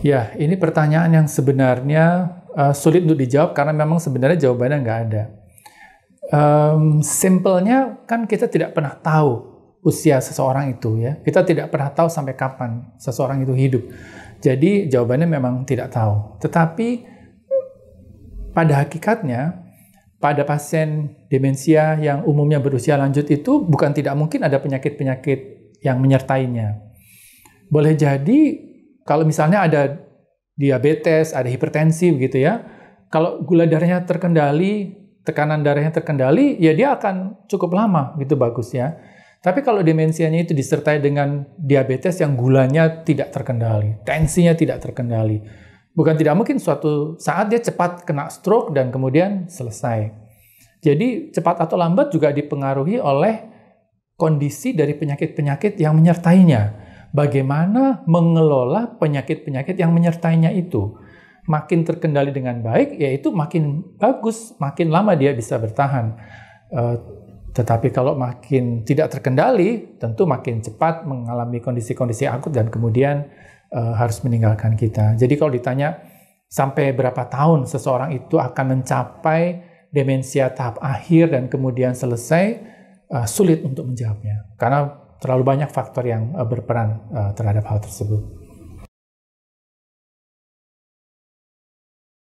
Ya, ini pertanyaan yang sebenarnya uh, sulit untuk dijawab karena memang sebenarnya jawabannya nggak ada. Um, simpelnya kan kita tidak pernah tahu usia seseorang itu ya. Kita tidak pernah tahu sampai kapan seseorang itu hidup. Jadi jawabannya memang tidak tahu. Tetapi pada hakikatnya pada pasien demensia yang umumnya berusia lanjut itu bukan tidak mungkin ada penyakit-penyakit yang menyertainya. Boleh jadi kalau misalnya ada diabetes, ada hipertensi begitu ya. Kalau gula darahnya terkendali, tekanan darahnya terkendali, ya dia akan cukup lama gitu bagusnya. Tapi kalau demensianya itu disertai dengan diabetes yang gulanya tidak terkendali, tensinya tidak terkendali. Bukan tidak mungkin suatu saat dia cepat kena stroke dan kemudian selesai. Jadi cepat atau lambat juga dipengaruhi oleh kondisi dari penyakit-penyakit yang menyertainya bagaimana mengelola penyakit-penyakit yang menyertainya itu. Makin terkendali dengan baik, yaitu makin bagus, makin lama dia bisa bertahan. Uh, tetapi kalau makin tidak terkendali, tentu makin cepat mengalami kondisi-kondisi akut dan kemudian uh, harus meninggalkan kita. Jadi kalau ditanya sampai berapa tahun seseorang itu akan mencapai demensia tahap akhir dan kemudian selesai, uh, sulit untuk menjawabnya. Karena terlalu banyak faktor yang eh, berperan eh, terhadap hal tersebut.